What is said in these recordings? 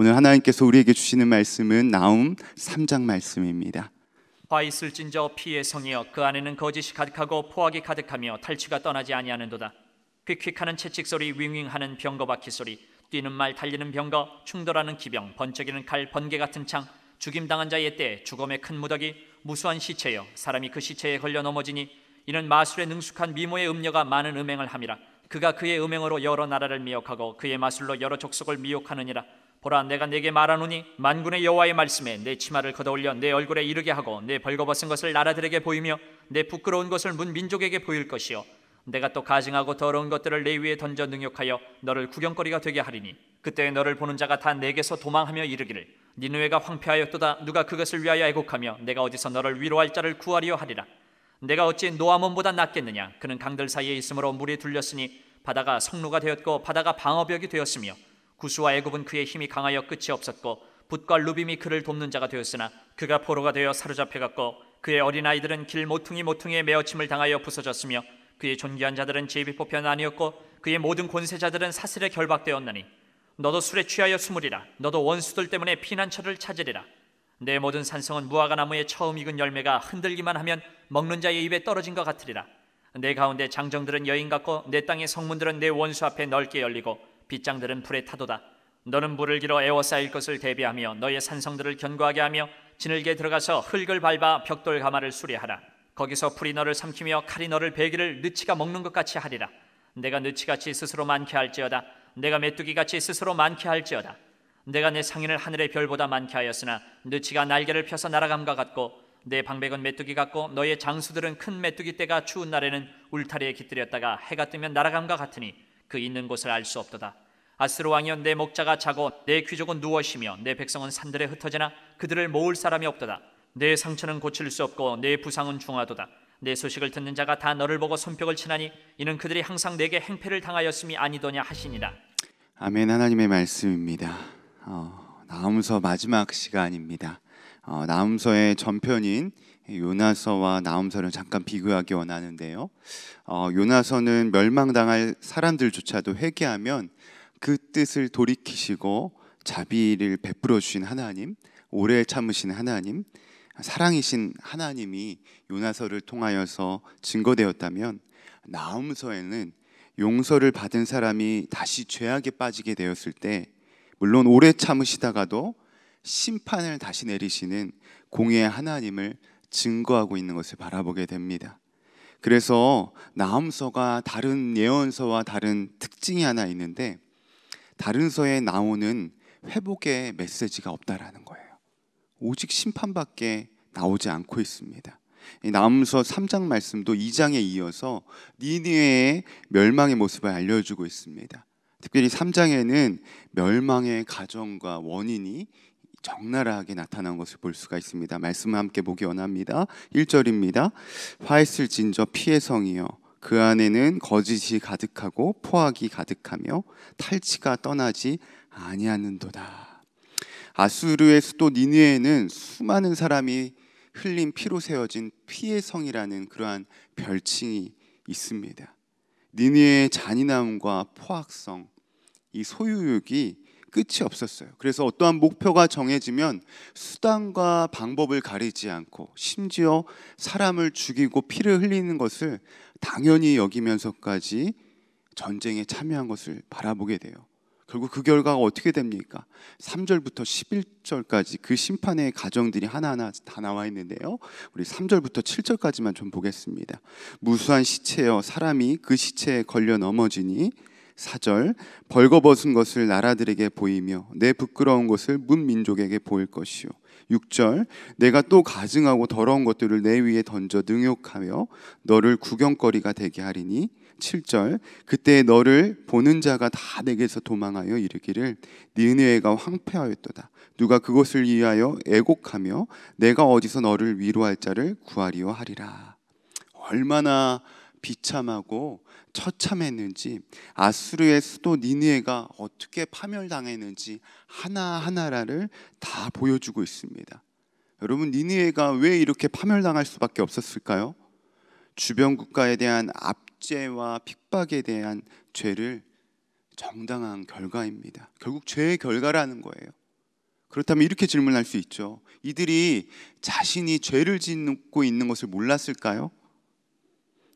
오늘 하나님께서 우리에게 주시는 말씀은 나움 3장 말씀입니다. 화 있을진저 피의 성이여 그 안에는 거짓이 가득하고 포악이 가득하며 탈취가 떠나지 아니하는도다. 퀵퀵하는 채찍 소리 윙윙하는 병거바퀴 소리 뛰는 말 달리는 병거 충돌하는 기병 번쩍이는 칼 번개 같은 창 죽임당한 자의 때 죽음의 큰 무더기 무수한 시체여 사람이 그 시체에 걸려 넘어지니 이는 마술에 능숙한 미모의 음녀가 많은 음행을 함이라 그가 그의 음행으로 여러 나라를 미혹하고 그의 마술로 여러 족속을 미혹하느니라 보라 내가 네게 말하노니 만군의 여호와의 말씀에 내 치마를 걷어올려 내 얼굴에 이르게 하고 내 벌거벗은 것을 나라들에게 보이며 내 부끄러운 것을 문 민족에게 보일 것이요 내가 또 가증하고 더러운 것들을 내 위에 던져 능욕하여 너를 구경거리가 되게 하리니 그때 에 너를 보는 자가 다 내게서 도망하며 이르기를 니누에가 황폐하였도다 누가 그것을 위하여 애곡하며 내가 어디서 너를 위로할 자를 구하리요 하리라 내가 어찌 노아몬보다 낫겠느냐 그는 강들 사이에 있으므로 물이 둘렸으니 바다가 성로가 되었고 바다가 방어벽이 되었으며 구수와 애굽은 그의 힘이 강하여 끝이 없었고 붓과 루빔이 그를 돕는 자가 되었으나 그가 포로가 되어 사로잡혀갔고 그의 어린아이들은 길 모퉁이 모퉁이에 매어침을 당하여 부서졌으며 그의 존귀한 자들은 제비 뽑혀 아니었고 그의 모든 권세자들은 사슬에 결박되었나니 너도 술에 취하여 숨으리라 너도 원수들 때문에 피난처를 찾으리라 내 모든 산성은 무화과 나무의 처음 익은 열매가 흔들기만 하면 먹는 자의 입에 떨어진 것 같으리라 내 가운데 장정들은 여인 같고 내 땅의 성문들은 내 원수 앞에 넓게 열리고 빗장들은 불에 타도다. 너는 물을 길어 에워싸일 것을 대비하며 너의 산성들을 견고하게 하며 진흙에 들어가서 흙을 밟아 벽돌 가마를 수리하라. 거기서 풀이 너를 삼키며 칼이 너를 베기를 느치가 먹는 것 같이 하리라. 내가 느치같이 스스로 많게 할지어다. 내가 메뚜기같이 스스로 많게 할지어다. 내가 내 상인을 하늘의 별보다 많게 하였으나 느치가 날개를 펴서 날아감과 같고 내 방백은 메뚜기 같고 너의 장수들은 큰 메뚜기 떼가 추운 날에는 울타리에 깃들였다가 해가 뜨면 날아감과 같으니 그 있는 곳을 알 수 없도다. 아스로 왕이여 내 목자가 자고 내 귀족은 누워시며 내 백성은 산들에 흩어지나 그들을 모을 사람이 없도다. 내 상처는 고칠 수 없고 내 부상은 중하도다. 내 소식을 듣는 자가 다 너를 보고 손뼉을 치나니 이는 그들이 항상 내게 행패를 당하였음이 아니더냐 하시니라. 아멘 하나님의 말씀입니다. 어, 나무서 마지막 시간입니다. 어, 나음서의 전편인 요나서와 나음서를 잠깐 비교하기 원하는데요. 어, 요나서는 멸망당할 사람들조차도 회개하면 그 뜻을 돌이키시고 자비를 베풀어 주신 하나님, 오래 참으신 하나님, 사랑이신 하나님이 요나서를 통하여서 증거되었다면 나음서에는 용서를 받은 사람이 다시 죄악에 빠지게 되었을 때 물론 오래 참으시다가도 심판을 다시 내리시는 공의의 하나님을 증거하고 있는 것을 바라보게 됩니다. 그래서 나음서가 다른 예언서와 다른 특징이 하나 있는데 다른 서에 나오는 회복의 메시지가 없다라는 거예요. 오직 심판밖에 나오지 않고 있습니다. 나음서 3장 말씀도 2장에 이어서 니니의 멸망의 모습을 알려주고 있습니다. 특별히 3장에는 멸망의 가정과 원인이 적나라하게 나타난 것을 볼 수가 있습니다. 말씀을 함께 보기 원합니다. 1절입니다. 화했을 진저 피해성이여 그 안에는 거짓이 가득하고 포악이 가득하며 탈취가 떠나지 아니하는도다. 아수르의 수도 니느에는 수많은 사람이 흘린 피로 세워진 피해성이라는 그러한 별칭이 있습니다. 니느의 잔인함과 포악성, 이 소유욕이 끝이 없었어요. 그래서 어떠한 목표가 정해지면 수단과 방법을 가리지 않고 심지어 사람을 죽이고 피를 흘리는 것을 당연히 여기면서까지 전쟁에 참여한 것을 바라보게 돼요. 결국 그 결과가 어떻게 됩니까? 3절부터 11절까지 그 심판의 가정들이 하나하나 다 나와 있는데요. 우리 3절부터 7절까지만 좀 보겠습니다. 무수한 시체여 사람이 그 시체에 걸려 넘어지니 4절 벌거벗은 것을 나라들에게 보이며 내 부끄러운 것을 문 민족에게 보일 것이요 6절 내가 또 가증하고 더러운 것들을 내 위에 던져 능욕하며 너를 구경거리가 되게 하리니 7절 그때 너를 보는 자가 다 내게서 도망하여 이르기를 니네가 황폐하였도다 누가 그것을 위하여 애곡하며 내가 어디서 너를 위로할 자를 구하리오 하리라 얼마나 비참하고 처참했는지 아수르의 수도 니느웨가 어떻게 파멸당했는지 하나하나를 다 보여주고 있습니다. 여러분 니느웨가 왜 이렇게 파멸당할 수밖에 없었을까요? 주변 국가에 대한 압제와 핍박에 대한 죄를 정당한 결과입니다. 결국 죄의 결과라는 거예요. 그렇다면 이렇게 질문할 수 있죠. 이들이 자신이 죄를 짓고 있는 것을 몰랐을까요?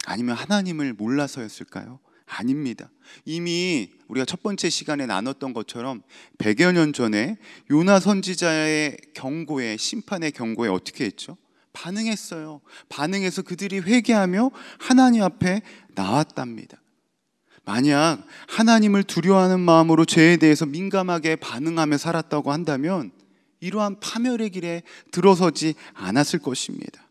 아니면 하나님을 몰라서였을까요? 아닙니다. 이미 우리가 첫 번째 시간에 나눴던 것처럼 100여 년 전에 요나 선지자의 경고에 심판의 경고에 어떻게 했죠? 반응했어요. 반응해서 그들이 회개하며 하나님 앞에 나왔답니다. 만약 하나님을 두려워하는 마음으로 죄에 대해서 민감하게 반응하며 살았다고 한다면 이러한 파멸의 길에 들어서지 않았을 것입니다.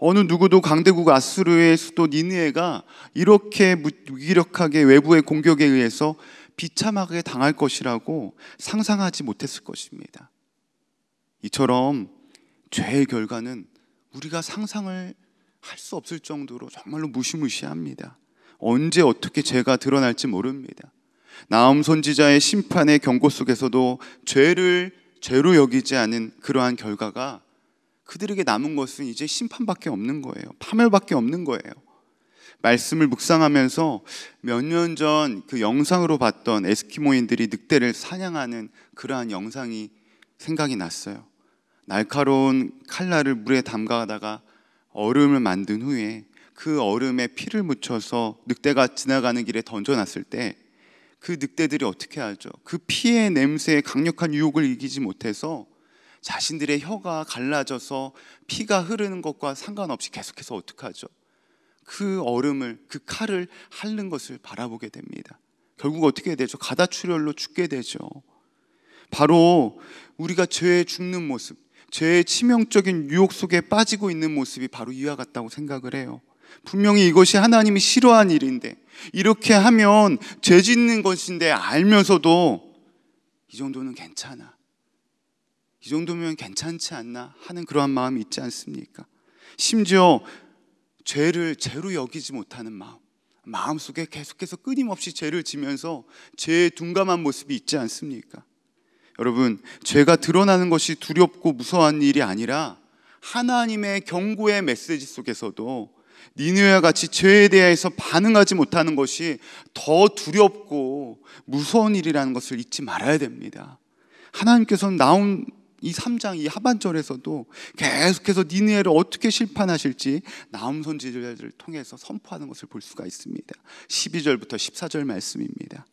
어느 누구도 강대국 아수르의 수도 니느에가 이렇게 무기력하게 외부의 공격에 의해서 비참하게 당할 것이라고 상상하지 못했을 것입니다. 이처럼 죄의 결과는 우리가 상상을 할 수 없을 정도로 정말로 무시무시합니다. 언제 어떻게 죄가 드러날지 모릅니다. 나음 선지자의 심판의 경고 속에서도 죄를 죄로 여기지 않은 그러한 결과가 그들에게 남은 것은 이제 심판밖에 없는 거예요. 파멸밖에 없는 거예요. 말씀을 묵상하면서 몇 년 전 그 영상으로 봤던 에스키모인들이 늑대를 사냥하는 그러한 영상이 생각이 났어요. 날카로운 칼날을 물에 담가다가 얼음을 만든 후에 그 얼음에 피를 묻혀서 늑대가 지나가는 길에 던져놨을 때 그 늑대들이 어떻게 하죠? 그 피의 냄새에 강력한 유혹을 이기지 못해서 자신들의 혀가 갈라져서 피가 흐르는 것과 상관없이 계속해서 어떻게 하죠? 그 얼음을 그 칼을 핥는 것을 바라보게 됩니다. 결국 어떻게 되죠? 가다출혈로 죽게 되죠. 바로 우리가 죄에 죽는 모습, 죄의 치명적인 유혹 속에 빠지고 있는 모습이 바로 이와 같다고 생각을 해요. 분명히 이것이 하나님이 싫어한 일인데 이렇게 하면 죄 짓는 것인데 알면서도 이 정도는 괜찮아. 이 정도면 괜찮지 않나 하는 그러한 마음이 있지 않습니까? 심지어 죄를 죄로 여기지 못하는 마음, 마음 속에 계속해서 끊임없이 죄를 지면서 죄에 둔감한 모습이 있지 않습니까? 여러분, 죄가 드러나는 것이 두렵고 무서운 일이 아니라 하나님의 경고의 메시지 속에서도 니느웨 같이 죄에 대해서 반응하지 못하는 것이 더 두렵고 무서운 일이라는 것을 잊지 말아야 됩니다. 하나님께서는 나온 이 3장 이 하반절에서도 계속해서 니네를 어떻게 실판하실지 남손 선지자들을 통해서 선포하는 것을 볼 수가 있습니다. 12절부터 14절 말씀입니다.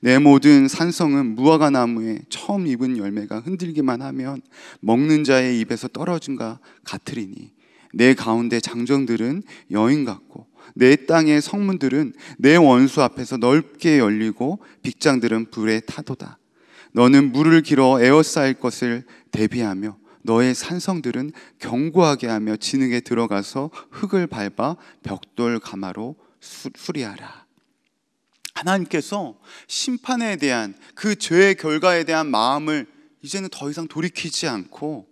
내 모든 산성은 무화과 나무에 처음 입은 열매가 흔들기만 하면 먹는 자의 입에서 떨어진가 같으리니 내 가운데 장정들은 여인 같고 내 땅의 성문들은 내 원수 앞에서 넓게 열리고 빅장들은 불의 타도다. 너는 물을 길어 에어쌓일 것을 대비하며 너의 산성들은 견고하게 하며 진흙에 들어가서 흙을 밟아 벽돌 가마로 수, 리하라 하나님께서 심판에 대한 그 죄의 결과에 대한 마음을 이제는 더 이상 돌이키지 않고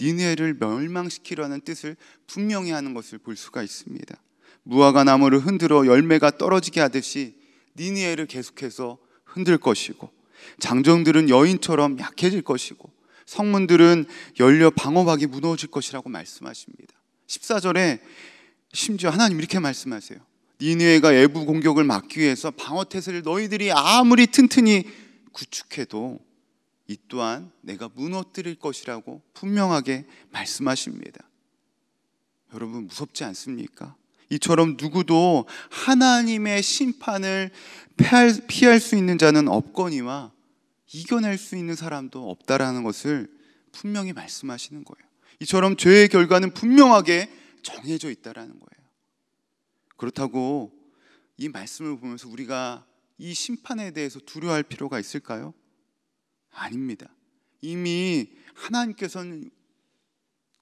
니네를 멸망시키려는 뜻을 분명히 하는 것을 볼 수가 있습니다. 무화과 나무를 흔들어 열매가 떨어지게 하듯이 니네를 계속해서 흔들 것이고 장정들은 여인처럼 약해질 것이고 성문들은 열려 방어막이 무너질 것이라고 말씀하십니다. 14절에 심지어 하나님 이렇게 말씀하세요. 니느웨가 애부 공격을 막기 위해서 방어 태세를 너희들이 아무리 튼튼히 구축해도 이 또한 내가 무너뜨릴 것이라고 분명하게 말씀하십니다. 여러분 무섭지 않습니까? 이처럼 누구도 하나님의 심판을 피할, 피할 수 있는 자는 없거니와 이겨낼 수 있는 사람도 없다라는 것을 분명히 말씀하시는 거예요. 이처럼 죄의 결과는 분명하게 정해져 있다라는 거예요. 그렇다고 이 말씀을 보면서 우리가 이 심판에 대해서 두려워할 필요가 있을까요? 아닙니다. 이미 하나님께서는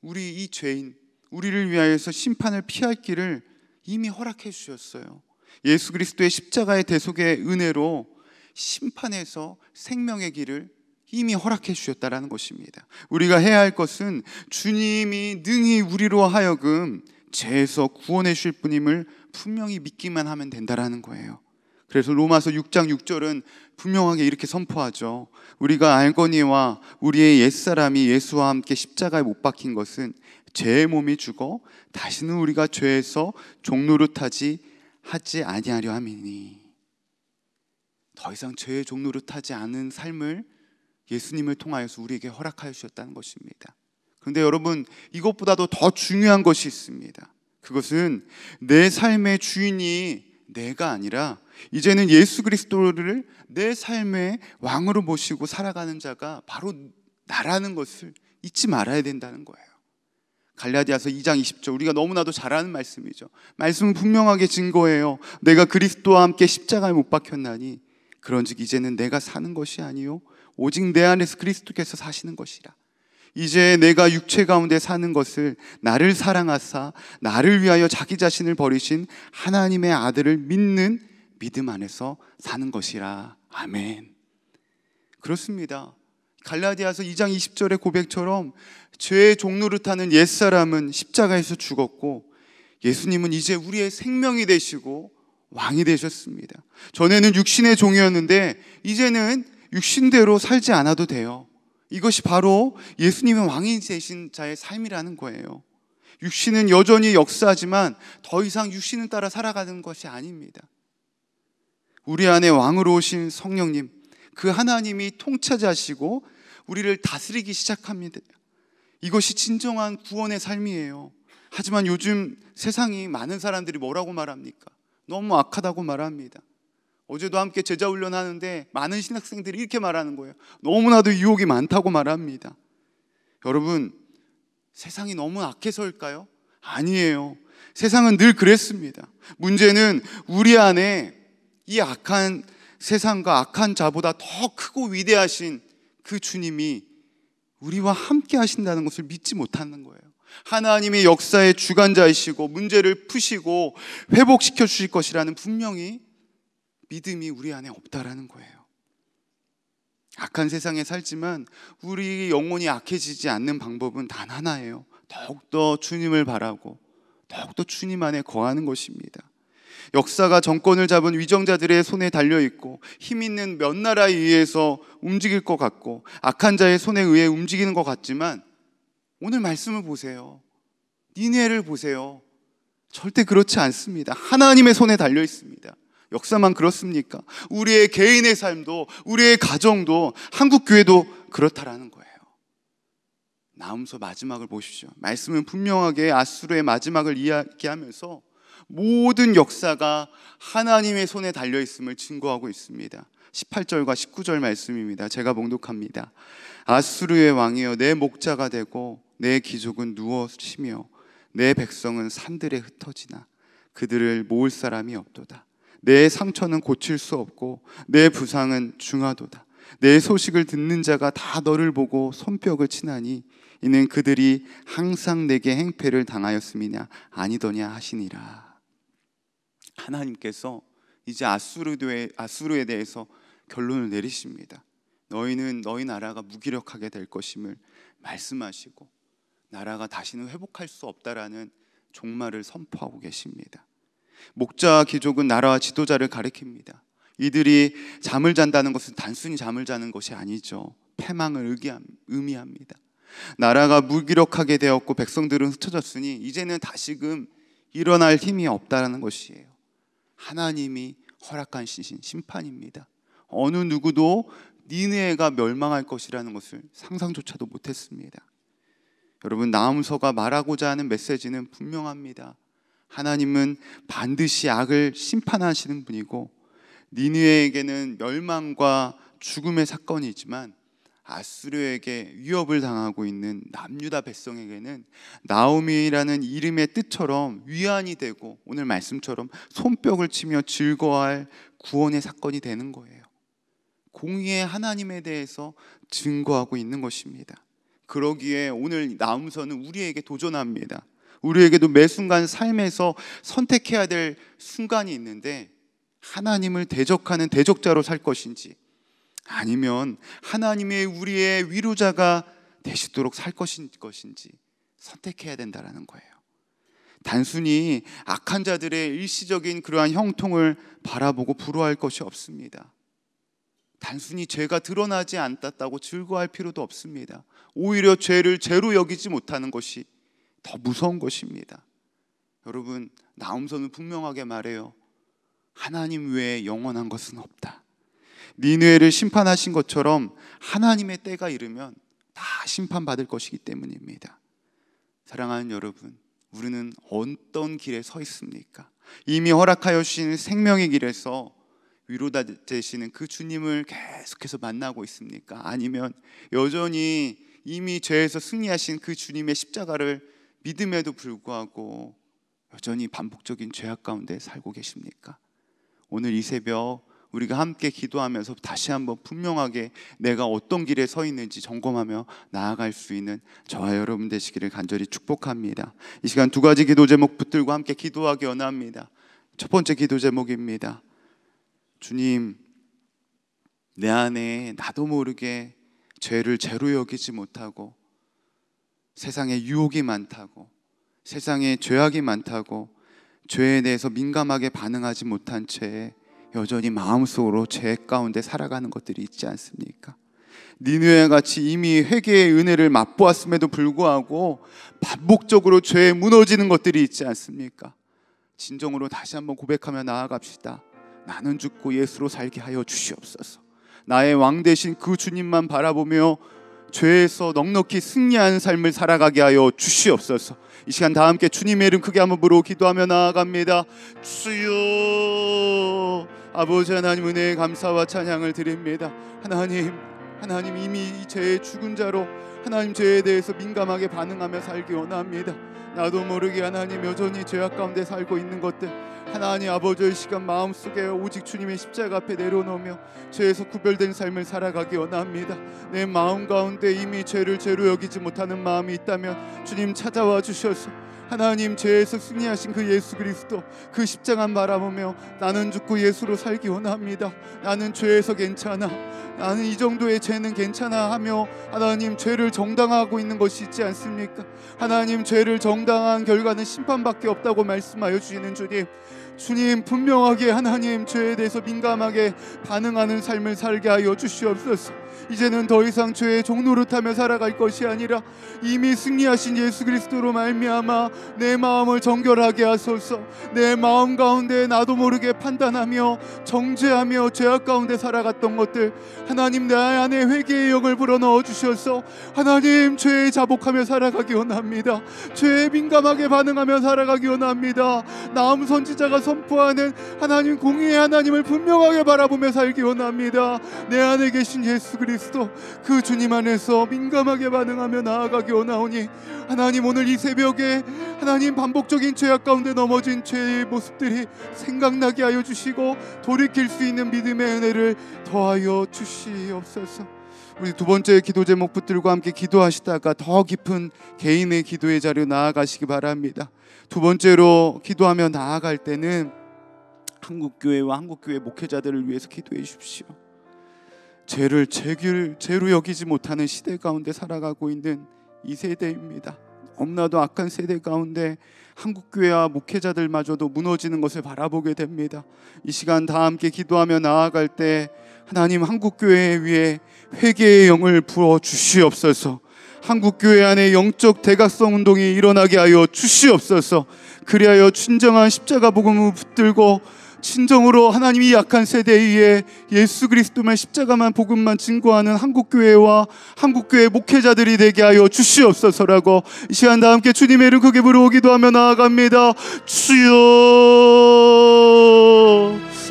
우리 이 죄인, 우리를 위하여서 심판을 피할 길을 이미 허락해 주셨어요. 예수 그리스도의 십자가의 대속의 은혜로 심판에서 생명의 길을 이미 허락해 주셨다라는 것입니다. 우리가 해야 할 것은 주님이 능히 우리로 하여금 죄에서 구원해 주실 분임을 분명히 믿기만 하면 된다라는 거예요. 그래서 로마서 6장 6절은 분명하게 이렇게 선포하죠. 우리가 알거니와 우리의 옛사람이 예수와 함께 십자가에 못 박힌 것은 죄의 몸이 죽어 다시는 우리가 죄에서 종노릇하지 하지 아니하려 함이니 더 이상 죄의 종노릇하지 않은 삶을 예수님을 통하여서 우리에게 허락하여 주셨다는 것입니다. 그런데 여러분 이것보다도 더 중요한 것이 있습니다. 그것은 내 삶의 주인이 내가 아니라 이제는 예수 그리스도를 내 삶의 왕으로 모시고 살아가는 자가 바로 나라는 것을 잊지 말아야 된다는 거예요. 갈라디아서 2장 20절 우리가 너무나도 잘 아는 말씀이죠. 말씀은 분명하게 증거예요. 내가 그리스도와 함께 십자가에 못 박혔나니 그런즉 이제는 내가 사는 것이 아니요 오직 내 안에서 그리스도께서 사시는 것이라. 이제 내가 육체 가운데 사는 것을 나를 사랑하사 나를 위하여 자기 자신을 버리신 하나님의 아들을 믿는 믿음 안에서 사는 것이라. 아멘. 그렇습니다. 갈라디아서 2장 20절의 고백처럼 죄의 종로를 타는 옛사람은 십자가에서 죽었고 예수님은 이제 우리의 생명이 되시고 왕이 되셨습니다. 전에는 육신의 종이었는데 이제는 육신대로 살지 않아도 돼요. 이것이 바로 예수님의 왕이 되신 자의 삶이라는 거예요. 육신은 여전히 역사하지만 더 이상 육신을 따라 살아가는 것이 아닙니다. 우리 안에 왕으로 오신 성령님, 그 하나님이 통치하시고 우리를 다스리기 시작합니다. 이것이 진정한 구원의 삶이에요. 하지만 요즘 세상이 많은 사람들이 뭐라고 말합니까? 너무 악하다고 말합니다. 어제도 함께 제자 훈련하는데 많은 신학생들이 이렇게 말하는 거예요. 너무나도 유혹이 많다고 말합니다. 여러분, 세상이 너무 악해서일까요? 아니에요. 세상은 늘 그랬습니다. 문제는 우리 안에 이 악한 세상과 악한 자보다 더 크고 위대하신 그 주님이 우리와 함께 하신다는 것을 믿지 못하는 거예요. 하나님의 역사의 주관자이시고 문제를 푸시고 회복시켜 주실 것이라는 분명히 믿음이 우리 안에 없다라는 거예요. 악한 세상에 살지만 우리 영혼이 악해지지 않는 방법은 단 하나예요. 더욱더 주님을 바라고 더욱더 주님 안에 거하는 것입니다. 역사가 정권을 잡은 위정자들의 손에 달려 있고 힘 있는 몇 나라에 의해서 움직일 것 같고 악한 자의 손에 의해 움직이는 것 같지만 오늘 말씀을 보세요. 니네를 보세요. 절대 그렇지 않습니다. 하나님의 손에 달려 있습니다. 역사만 그렇습니까? 우리의 개인의 삶도 우리의 가정도 한국 교회도 그렇다라는 거예요. 나음서 마지막을 보십시오. 말씀은 분명하게 아수르의 마지막을 이야기하면서 모든 역사가 하나님의 손에 달려 있음을 증거하고 있습니다. 18절과 19절 말씀입니다. 제가 봉독합니다. 아수르의 왕이여 내 목자가 되고 내 기족은 누워 쉬며 내 백성은 산들에 흩어지나 그들을 모을 사람이 없도다. 내 상처는 고칠 수 없고 내 부상은 중하도다. 내 소식을 듣는 자가 다 너를 보고 손뼉을 치나니 이는 그들이 항상 내게 행패를 당하였음이냐 아니더냐 하시니라. 하나님께서 이제 아수르에, 대해서 결론을 내리십니다. 너희는 너희 나라가 무기력하게 될 것임을 말씀하시고 나라가 다시는 회복할 수 없다라는 종말을 선포하고 계십니다. 목자 귀족은 나라와 지도자를 가리킵니다. 이들이 잠을 잔다는 것은 단순히 잠을 자는 것이 아니죠. 패망을 의미합니다. 나라가 무기력하게 되었고 백성들은 흩어졌으니 이제는 다시금 일어날 힘이 없다라는 것이에요. 하나님이 허락한 시신 심판입니다. 어느 누구도 니네가 멸망할 것이라는 것을 상상조차도 못했습니다. 여러분 나음서가 말하고자 하는 메시지는 분명합니다. 하나님은 반드시 악을 심판하시는 분이고 니느에게는 멸망과 죽음의 사건이지만 아수르에게 위협을 당하고 있는 남유다 백성에게는 나오미라는 이름의 뜻처럼 위안이 되고 오늘 말씀처럼 손뼉을 치며 즐거워할 구원의 사건이 되는 거예요. 공의의 하나님에 대해서 증거하고 있는 것입니다. 그러기에 오늘 나음서는 우리에게 도전합니다. 우리에게도 매 순간 삶에서 선택해야 될 순간이 있는데 하나님을 대적하는 대적자로 살 것인지 아니면 하나님의 우리의 위로자가 되시도록 살 것인지 선택해야 된다라는 거예요. 단순히 악한 자들의 일시적인 그러한 형통을 바라보고 부러워할 것이 없습니다. 단순히 죄가 드러나지 않았다고 즐거워할 필요도 없습니다. 오히려 죄를 죄로 여기지 못하는 것이 더 무서운 것입니다. 여러분, 나음서는 분명하게 말해요. 하나님 외에 영원한 것은 없다. 니느웨를 심판하신 것처럼 하나님의 때가 이르면 다 심판받을 것이기 때문입니다. 사랑하는 여러분, 우리는 어떤 길에 서 있습니까? 이미 허락하여 주신 생명의 길에서 위로다 되시는 그 주님을 계속해서 만나고 있습니까? 아니면 여전히 이미 죄에서 승리하신 그 주님의 십자가를 믿음에도 불구하고 여전히 반복적인 죄악 가운데 살고 계십니까? 오늘 이 새벽 우리가 함께 기도하면서 다시 한번 분명하게 내가 어떤 길에 서 있는지 점검하며 나아갈 수 있는 저와 여러분 되시기를 간절히 축복합니다. 이 시간 두 가지 기도 제목 붙들고 함께 기도하기 원합니다. 첫 번째 기도 제목입니다. 주님, 내 안에 나도 모르게 죄를 죄로 여기지 못하고 세상에 유혹이 많다고 세상에 죄악이 많다고 죄에 대해서 민감하게 반응하지 못한 채 여전히 마음속으로 죄 가운데 살아가는 것들이 있지 않습니까? 니누에 같이 이미 회개의 은혜를 맛보았음에도 불구하고 반복적으로 죄에 무너지는 것들이 있지 않습니까? 진정으로 다시 한번 고백하며 나아갑시다. 나는 죽고 예수로 살게 하여 주시옵소서. 나의 왕 대신 그 주님만 바라보며 죄에서 넉넉히 승리한 삶을 살아가게 하여 주시옵소서. 이 시간 다 함께 주님의 이름 크게 한번 부르고 기도하며 나아갑니다. 주여 아버지 하나님 은혜에 감사와 찬양을 드립니다. 하나님, 하나님 이미 죄의 죽은 자로 하나님 죄에 대해서 민감하게 반응하며 살기 원합니다. 나도 모르게 하나님 여전히 죄악 가운데 살고 있는 것들 하나님 아버지의 시간 마음속에 오직 주님의 십자가 앞에 내려놓으며 죄에서 구별된 삶을 살아가기 원합니다. 내 마음 가운데 이미 죄를 죄로 여기지 못하는 마음이 있다면 주님 찾아와 주셔서 하나님 죄에서 승리하신 그 예수 그리스도 그 십자가만 바라보며 나는 죽고 예수로 살기 원합니다. 나는 죄에서 괜찮아. 나는 이 정도의 죄는 괜찮아 하며 하나님 죄를 정당화하고 있는 것이 있지 않습니까? 하나님 죄를 정당한 결과는 심판밖에 없다고 말씀하여 주시는 주님. 주님 분명하게 하나님 죄에 대해서 민감하게 반응하는 삶을 살게 하여 주시옵소서. 이제는 더 이상 죄의 종노릇하며 살아갈 것이 아니라 이미 승리하신 예수 그리스도로 말미암아 내 마음을 정결하게 하소서. 내 마음 가운데 나도 모르게 판단하며 정죄하며 죄악 가운데 살아갔던 것들 하나님 내 안에 회개의 영을 불어넣어 주셔서 하나님 죄에 자복하며 살아가기 원합니다. 죄에 민감하게 반응하며 살아가기 원합니다. 나음 선지자가 선포하는 하나님 공의의 하나님을 분명하게 바라보며 살기 원합니다. 내 안에 계신 예수 그리스도 그리스도 그 주님 안에서 민감하게 반응하며 나아가기원하오니 하나님 오늘 이 새벽에 하나님 반복적인 죄악 가운데 넘어진 죄의 모습들이 생각나게 하여 주시고 돌이킬 수 있는 믿음의 은혜를 더하여 주시옵소서. 우리 두 번째 기도 제목 붙들고 함께 기도하시다가 더 깊은 개인의 기도의 자리 나아가시기 바랍니다. 두 번째로 기도하며 나아갈 때는 한국교회와 한국교회 목회자들을 위해서 기도해 주십시오. 죄를 죄로 여기지 못하는 시대 가운데 살아가고 있는 이 세대입니다. 너나도 악한 세대 가운데 한국 교회와 목회자들마저도 무너지는 것을 바라보게 됩니다. 이 시간 다 함께 기도하며 나아갈 때 하나님 한국 교회 위에 회개의 영을 부어 주시옵소서. 한국 교회 안에 영적 대각성 운동이 일어나게 하여 주시옵소서. 그리하여 진정한 십자가 복음을 붙들고 진정으로 하나님이 약한 세대에 의해 예수 그리스도만 십자가만 복음만 증거하는 한국교회와 한국교회 목회자들이 되게 하여 주시옵소서라고 이 시간 다 함께 주님의 이름 크게 부르기도 하며 나아갑니다 주여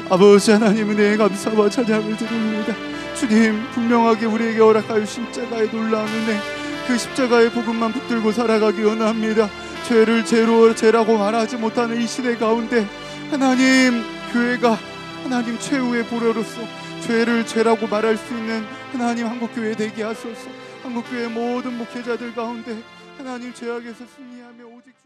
아버지 하나님 은혜 감사와 찬양을 드립니다 주님 분명하게 우리에게 허락하여 십자가의 놀라운 은혜 그 십자가의 복음만 붙들고 살아가기 원합니다 죄를 죄로 죄라고 말하지 못하는 이 시대 가운데 하나님 교회가 하나님 최후의 보혈로서 죄를 죄라고 말할 수 있는 하나님 한국교회 되게 하소서 한국교회 모든 목회자들 가운데 하나님 죄악에서 승리하며 오직